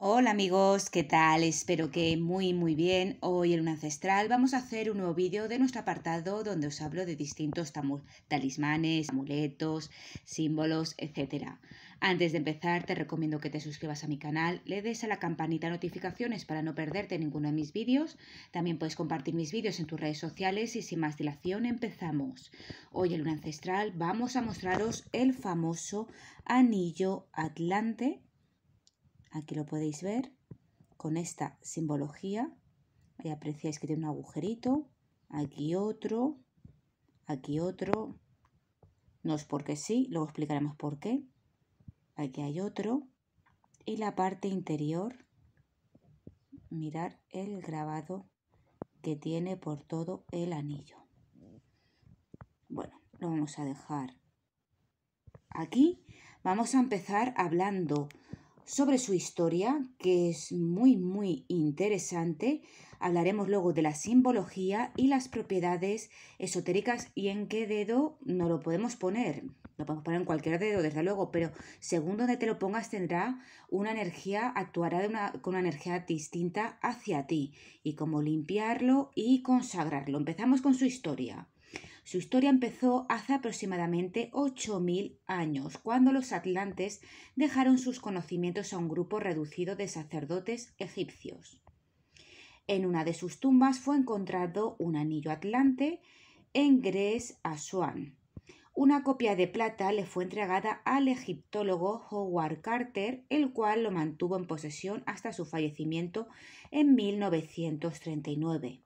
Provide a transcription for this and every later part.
Hola amigos, ¿qué tal? Espero que muy muy bien. Hoy en Un Ancestral vamos a hacer un nuevo vídeo de nuestro apartado donde os hablo de distintos talismanes, amuletos, símbolos, etc. Antes de empezar te recomiendo que te suscribas a mi canal, le des a la campanita de notificaciones para no perderte ninguno de mis vídeos. También puedes compartir mis vídeos en tus redes sociales y sin más dilación empezamos. Hoy en Un Ancestral vamos a mostraros el famoso anillo atlante Aquí lo podéis ver con esta simbología. Ahí apreciáis que tiene un agujerito, aquí otro, aquí otro. No es porque sí, luego explicaremos por qué. Aquí hay otro. Y la parte interior, mirar el grabado que tiene por todo el anillo. Bueno, lo vamos a dejar aquí. Vamos a empezar hablando sobre su historia, que es muy, muy interesante. Hablaremos luego de la simbología y las propiedades esotéricas y en qué dedo no lo podemos poner. Lo podemos poner en cualquier dedo, desde luego, pero según donde te lo pongas tendrá una energía, actuará con una energía distinta hacia ti y cómo limpiarlo y consagrarlo. Empezamos con su historia. Su historia empezó hace aproximadamente 8.000 años, cuando los atlantes dejaron sus conocimientos a un grupo reducido de sacerdotes egipcios. En una de sus tumbas fue encontrado un anillo atlante en Gres Asuán. Una copia de plata le fue entregada al egiptólogo Howard Carter, el cual lo mantuvo en posesión hasta su fallecimiento en 1939.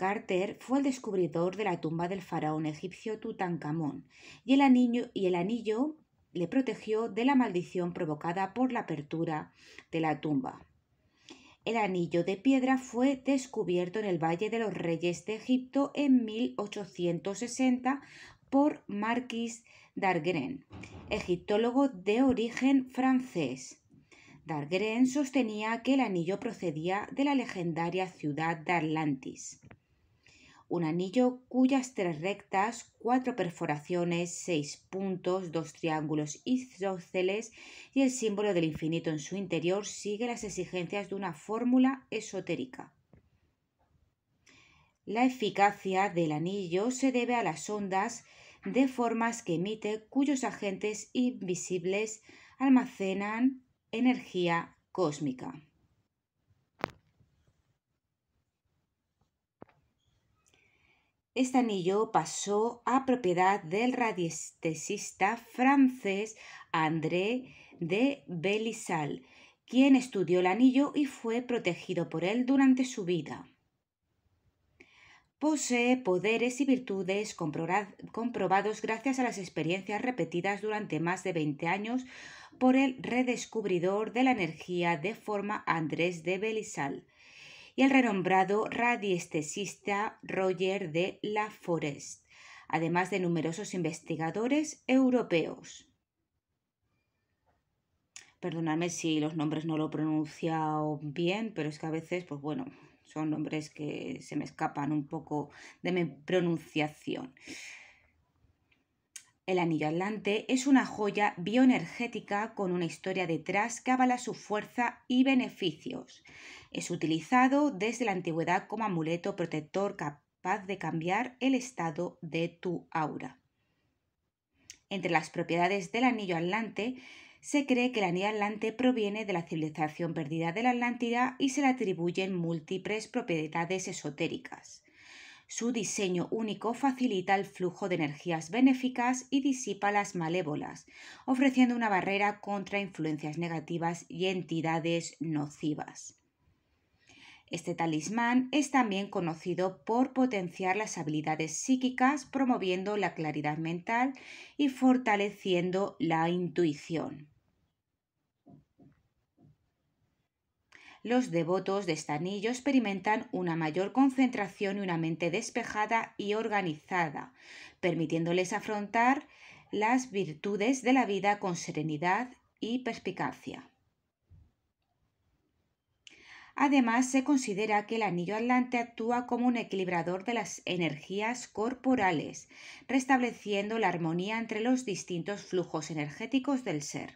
Carter fue el descubridor de la tumba del faraón egipcio Tutankamón y el anillo, y el anillo le protegió de la maldición provocada por la apertura de la tumba. El anillo de piedra fue descubierto en el Valle de los Reyes de Egipto en 1860 por Marquis Dargren, egiptólogo de origen francés. Dargren sostenía que el anillo procedía de la legendaria ciudad de Atlantis un anillo cuyas tres rectas, cuatro perforaciones, seis puntos, dos triángulos isósceles y el símbolo del infinito en su interior sigue las exigencias de una fórmula esotérica. La eficacia del anillo se debe a las ondas de formas que emite cuyos agentes invisibles almacenan energía cósmica. Este anillo pasó a propiedad del radiestesista francés André de Belisal, quien estudió el anillo y fue protegido por él durante su vida. Posee poderes y virtudes comprobados gracias a las experiencias repetidas durante más de 20 años por el redescubridor de la energía de forma Andrés de Belisal y el renombrado radiestesista Roger de La Forest, además de numerosos investigadores europeos. Perdonadme si los nombres no lo he pronunciado bien, pero es que a veces, pues bueno, son nombres que se me escapan un poco de mi pronunciación. El anillo atlante es una joya bioenergética con una historia detrás que avala su fuerza y beneficios. Es utilizado desde la antigüedad como amuleto protector capaz de cambiar el estado de tu aura. Entre las propiedades del anillo atlante, se cree que el anillo atlante proviene de la civilización perdida de la Atlántida y se le atribuyen múltiples propiedades esotéricas. Su diseño único facilita el flujo de energías benéficas y disipa las malévolas, ofreciendo una barrera contra influencias negativas y entidades nocivas. Este talismán es también conocido por potenciar las habilidades psíquicas, promoviendo la claridad mental y fortaleciendo la intuición. los devotos de este anillo experimentan una mayor concentración y una mente despejada y organizada, permitiéndoles afrontar las virtudes de la vida con serenidad y perspicacia. Además, se considera que el anillo atlante actúa como un equilibrador de las energías corporales, restableciendo la armonía entre los distintos flujos energéticos del ser.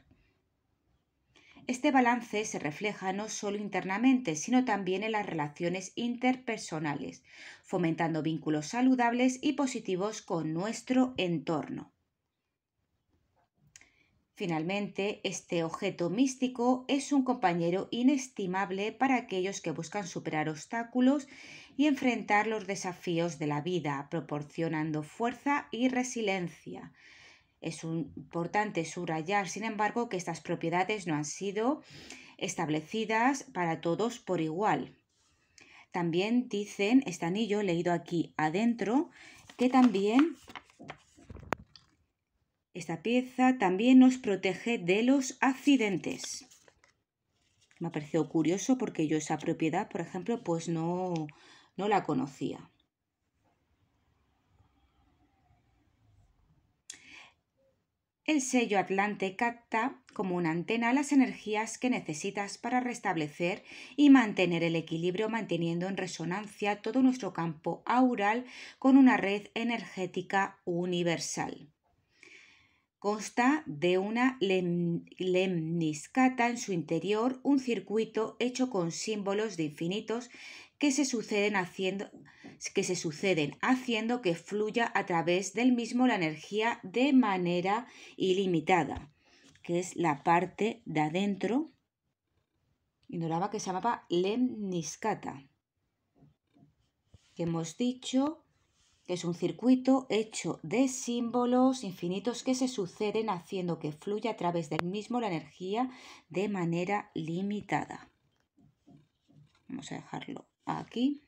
Este balance se refleja no solo internamente, sino también en las relaciones interpersonales, fomentando vínculos saludables y positivos con nuestro entorno. Finalmente, este objeto místico es un compañero inestimable para aquellos que buscan superar obstáculos y enfrentar los desafíos de la vida, proporcionando fuerza y resiliencia, es importante subrayar, sin embargo, que estas propiedades no han sido establecidas para todos por igual. También dicen, este anillo leído aquí adentro, que también esta pieza también nos protege de los accidentes. Me ha parecido curioso porque yo esa propiedad, por ejemplo, pues no, no la conocía. El sello Atlante capta como una antena las energías que necesitas para restablecer y mantener el equilibrio manteniendo en resonancia todo nuestro campo aural con una red energética universal. Consta de una lemniscata en su interior, un circuito hecho con símbolos de infinitos que se, suceden haciendo, que se suceden haciendo que fluya a través del mismo la energía de manera ilimitada, que es la parte de adentro. Ignoraba que se llamaba lemniscata. Que hemos dicho es un circuito hecho de símbolos infinitos que se suceden haciendo que fluya a través del mismo la energía de manera limitada. Vamos a dejarlo aquí.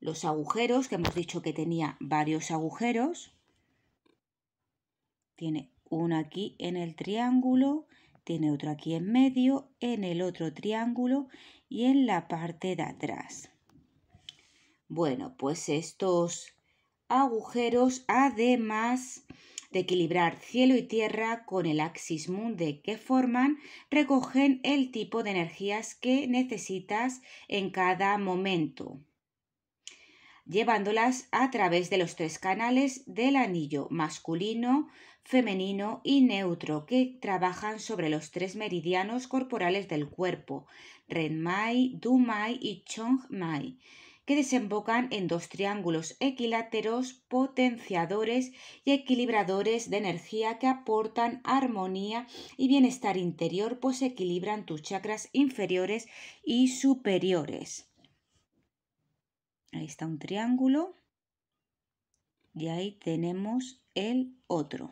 Los agujeros, que hemos dicho que tenía varios agujeros. Tiene uno aquí en el triángulo, tiene otro aquí en medio, en el otro triángulo y en la parte de atrás. Bueno, pues estos agujeros, además de equilibrar cielo y tierra con el axis mundi que forman, recogen el tipo de energías que necesitas en cada momento, llevándolas a través de los tres canales del anillo masculino, femenino y neutro que trabajan sobre los tres meridianos corporales del cuerpo, Renmai, Dumai y Mai, que desembocan en dos triángulos equiláteros potenciadores y equilibradores de energía que aportan armonía y bienestar interior, pues equilibran tus chakras inferiores y superiores. Ahí está un triángulo y ahí tenemos el otro.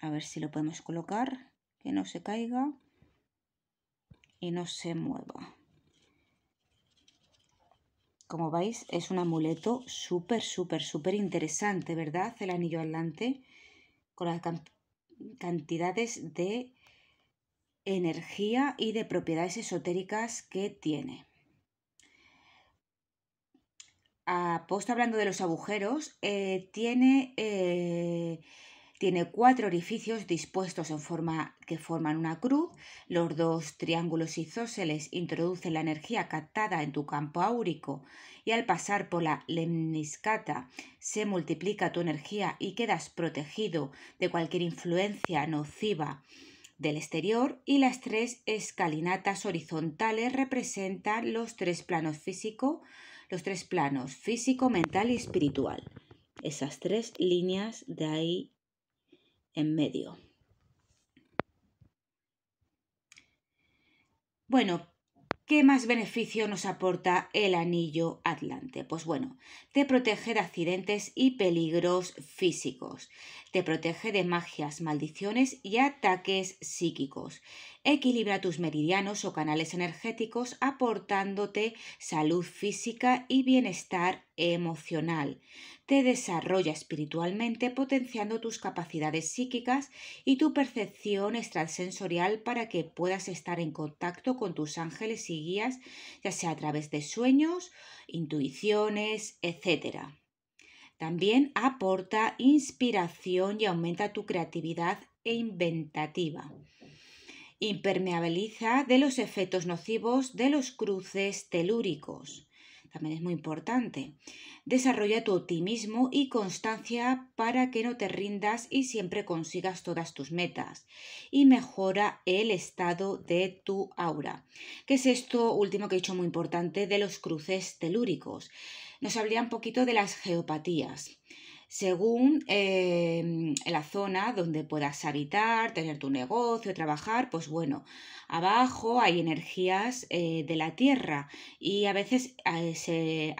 A ver si lo podemos colocar, que no se caiga y no se mueva como veis, es un amuleto súper, súper, súper interesante, ¿verdad? El anillo adelante con las cantidades de energía y de propiedades esotéricas que tiene. posta hablando de los agujeros, eh, tiene eh, tiene cuatro orificios dispuestos en forma que forman una cruz. Los dos triángulos isósceles introducen la energía captada en tu campo áurico y al pasar por la lemniscata se multiplica tu energía y quedas protegido de cualquier influencia nociva del exterior y las tres escalinatas horizontales representan los tres planos físico, los tres planos físico, mental y espiritual. Esas tres líneas de ahí medio. Bueno, ¿Qué más beneficio nos aporta el anillo atlante? Pues bueno, te protege de accidentes y peligros físicos, te protege de magias, maldiciones y ataques psíquicos. Equilibra tus meridianos o canales energéticos aportándote salud física y bienestar emocional. Te desarrolla espiritualmente potenciando tus capacidades psíquicas y tu percepción extrasensorial para que puedas estar en contacto con tus ángeles y guías, ya sea a través de sueños, intuiciones, etc. También aporta inspiración y aumenta tu creatividad e inventativa. Impermeabiliza de los efectos nocivos de los cruces telúricos. También es muy importante. Desarrolla tu optimismo y constancia para que no te rindas y siempre consigas todas tus metas. Y mejora el estado de tu aura. ¿Qué es esto último que he dicho muy importante de los cruces telúricos? Nos hablaría un poquito de las geopatías según em, la zona donde puedas habitar, tener tu negocio, trabajar, pues bueno, abajo hay energías eh, de la tierra y a veces eh,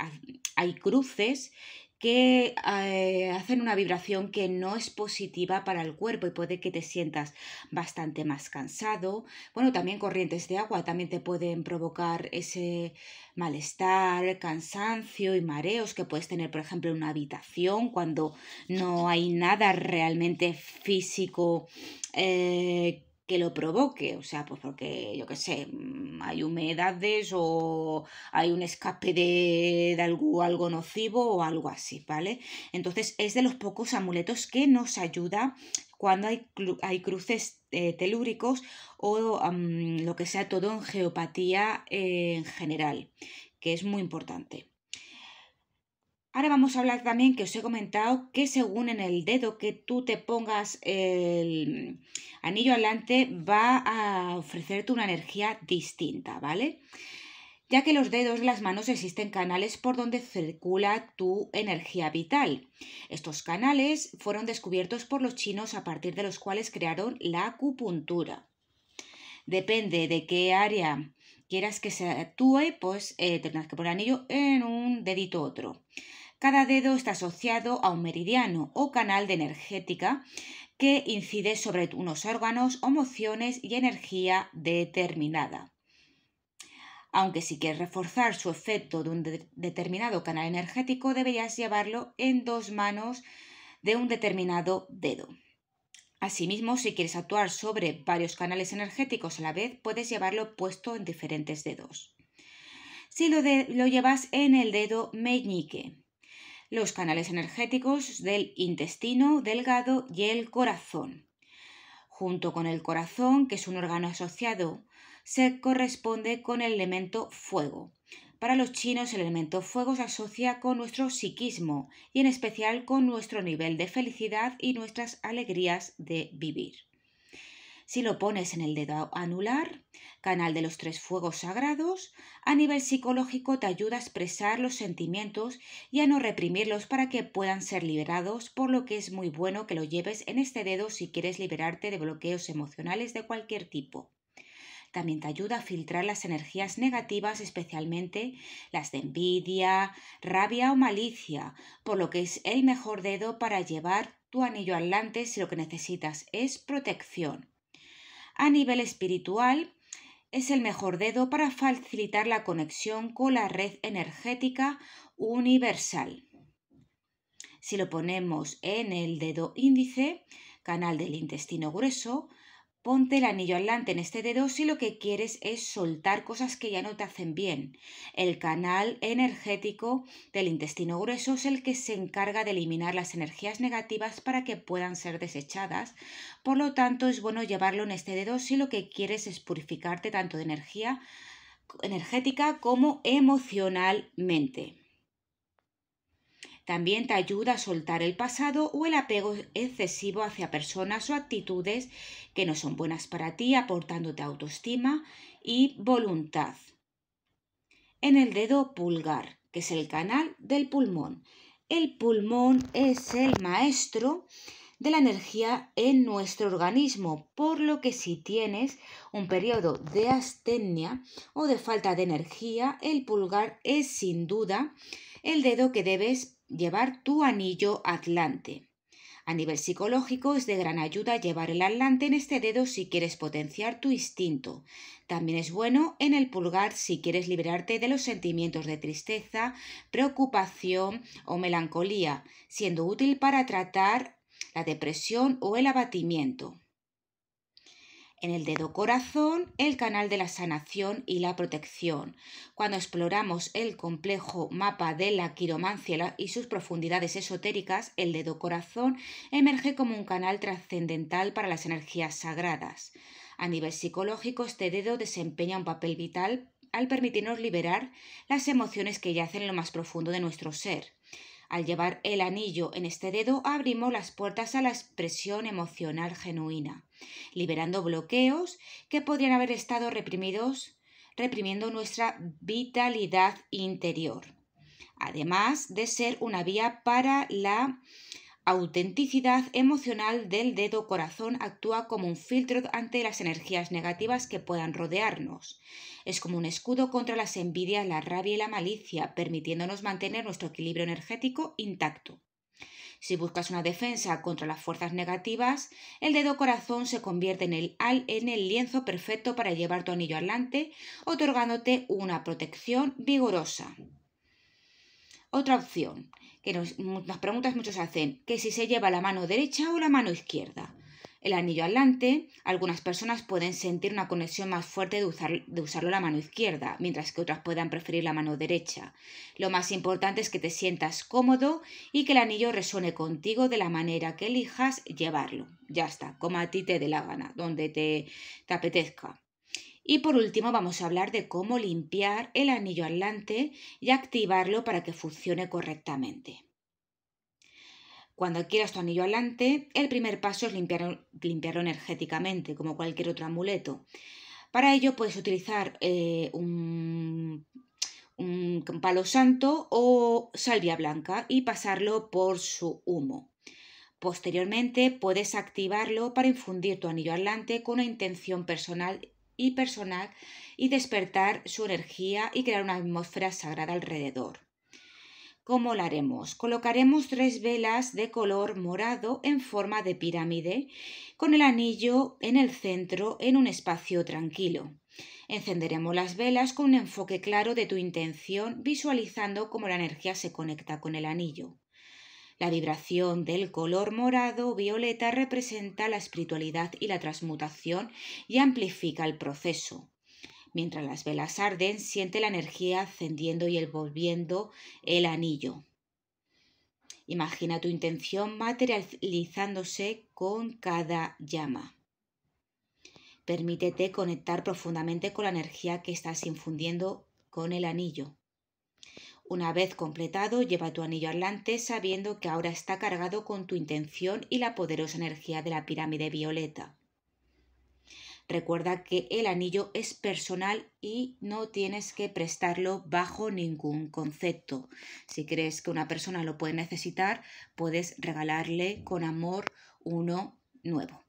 hay cruces que eh, hacen una vibración que no es positiva para el cuerpo y puede que te sientas bastante más cansado. Bueno, también corrientes de agua también te pueden provocar ese malestar, cansancio y mareos que puedes tener, por ejemplo, en una habitación cuando no hay nada realmente físico eh, que lo provoque, o sea, pues porque, yo qué sé, mm, hay humedades o hay un escape de, algo, algo nocivo o algo así, ¿vale? Entonces es de los pocos amuletos que nos ayuda cuando hay, cruces eh, telúricos o lo que sea todo en geopatía eh, en general, que es muy importante. Ahora vamos a hablar también que os he comentado que según en el dedo que tú te pongas el anillo adelante va a ofrecerte una energía distinta, ¿vale? Ya que los dedos, las manos existen canales por donde circula tu energía vital. Estos canales fueron descubiertos por los chinos a partir de los cuales crearon la acupuntura. Depende de qué área quieras que se actúe, pues eh, tendrás que poner anillo en un dedito otro. Cada dedo está asociado a un meridiano o canal de energética que incide sobre unos órganos, emociones y energía determinada. Aunque si quieres reforzar su efecto de un determinado canal energético, deberías llevarlo en dos manos de un determinado dedo. Asimismo, si quieres actuar sobre varios canales energéticos a la vez, puedes llevarlo puesto en diferentes dedos. Si lo llevas en el dedo meñique, los canales energéticos del intestino delgado y el corazón. Junto con el corazón, que es un órgano asociado, se corresponde con el elemento fuego. Para los chinos el elemento fuego se asocia con nuestro psiquismo y en especial con nuestro nivel de felicidad y nuestras alegrías de vivir. Si lo pones en el dedo anular, canal de los tres fuegos sagrados, a nivel psicológico te ayuda a expresar los sentimientos y a no reprimirlos para que puedan ser liberados, por lo que es muy bueno que lo lleves en este dedo si quieres liberarte de bloqueos emocionales de cualquier tipo. También te ayuda a filtrar las energías negativas, especialmente las de envidia, rabia o malicia, por lo que es el mejor dedo para llevar tu anillo adelante si lo que necesitas es protección. A nivel espiritual, es el mejor dedo para facilitar la conexión con la red energética universal. Si lo ponemos en el dedo índice, canal del intestino grueso, Ponte el anillo adelante en este dedo si lo que quieres es soltar cosas que ya no te hacen bien. El canal energético del intestino grueso es el que se encarga de eliminar las energías negativas para que puedan ser desechadas. Por lo tanto, es bueno llevarlo en este dedo si lo que quieres es purificarte tanto de energía energética como emocionalmente. También te ayuda a soltar el pasado o el apego excesivo hacia personas o actitudes que no son buenas para ti, aportándote autoestima y voluntad. En el dedo pulgar, que es el canal del pulmón. El pulmón es el maestro de la energía en nuestro organismo, por lo que si tienes un periodo de astenia o de falta de energía, el pulgar es sin duda el dedo que debes llevar tu anillo atlante. A nivel psicológico es de gran ayuda llevar el atlante en este dedo si quieres potenciar tu instinto. También es bueno en el pulgar si quieres liberarte de los sentimientos de tristeza, preocupación o melancolía, siendo útil para tratar la depresión o el abatimiento en el dedo corazón el canal de la sanación y la protección. Cuando exploramos el complejo mapa de la quiromancia y sus profundidades esotéricas, el dedo corazón emerge como un canal trascendental para las energías sagradas. A nivel psicológico, este dedo desempeña un papel vital al permitirnos liberar las emociones que yacen en lo más profundo de nuestro ser. Al llevar el anillo en este dedo abrimos las puertas a la expresión emocional genuina, liberando bloqueos que podrían haber estado reprimidos, reprimiendo nuestra vitalidad interior, además de ser una vía para la autenticidad emocional del dedo corazón actúa como un filtro ante las energías negativas que puedan rodearnos. Es como un escudo contra las envidias, la rabia y la malicia, permitiéndonos mantener nuestro equilibrio energético intacto. Si buscas una defensa contra las fuerzas negativas, el dedo corazón se convierte en el, en el lienzo perfecto para llevar tu anillo adelante, otorgándote una protección vigorosa. Otra opción, que nos, las preguntas muchos hacen, que si se lleva la mano derecha o la mano izquierda. El anillo adelante, algunas personas pueden sentir una conexión más fuerte de, de usarlo la mano izquierda, mientras que otras puedan preferir la mano derecha. Lo más importante es que te sientas cómodo y que el anillo resuene contigo de la manera que elijas llevarlo. Ya está, como a ti te dé la gana, donde te apetezca. Y por último vamos a hablar de cómo limpiar el anillo atlante y activarlo para que funcione correctamente. Cuando adquieras tu anillo atlante, el primer paso es limpiarlo, energéticamente, como cualquier otro amuleto. Para ello puedes utilizar eh, un, palo santo o salvia blanca y pasarlo por su humo. Posteriormente puedes activarlo para infundir tu anillo atlante con una intención personal y personal y despertar su energía y crear una atmósfera sagrada alrededor. ¿Cómo lo haremos? Colocaremos tres velas de color morado en forma de pirámide con el anillo en el centro en un espacio tranquilo. Encenderemos las velas con un enfoque claro de tu intención, visualizando cómo la energía se conecta con el anillo. La vibración del color morado violeta representa la espiritualidad y la transmutación y amplifica el proceso. Mientras las velas arden, siente la energía ascendiendo y envolviendo el anillo. Imagina tu intención materializándose con cada llama. Permítete conectar profundamente con la energía que estás infundiendo con el anillo. Una vez completado, lleva tu anillo adelante sabiendo que ahora está cargado con tu intención y la poderosa energía de la pirámide violeta. Recuerda que el anillo es personal y no tienes que prestarlo bajo ningún concepto. Si crees que una persona lo puede necesitar, puedes regalarle con amor uno nuevo.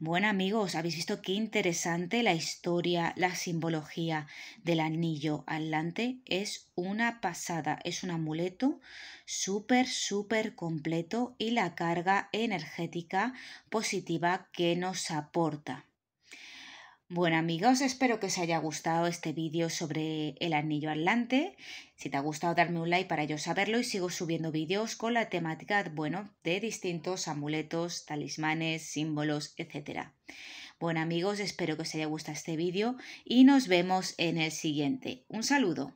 Bueno amigos, habéis visto qué interesante la historia, la simbología del anillo alante. Es una pasada, es un amuleto súper, súper completo y la carga energética positiva que nos aporta. Bueno amigos, espero que os haya gustado este vídeo sobre el anillo atlante. Si te ha gustado darme un like para yo saberlo y sigo subiendo vídeos con la temática, bueno, de distintos amuletos, talismanes, símbolos, etc. Bueno amigos, espero que os haya gustado este vídeo y nos vemos en el siguiente. Un saludo.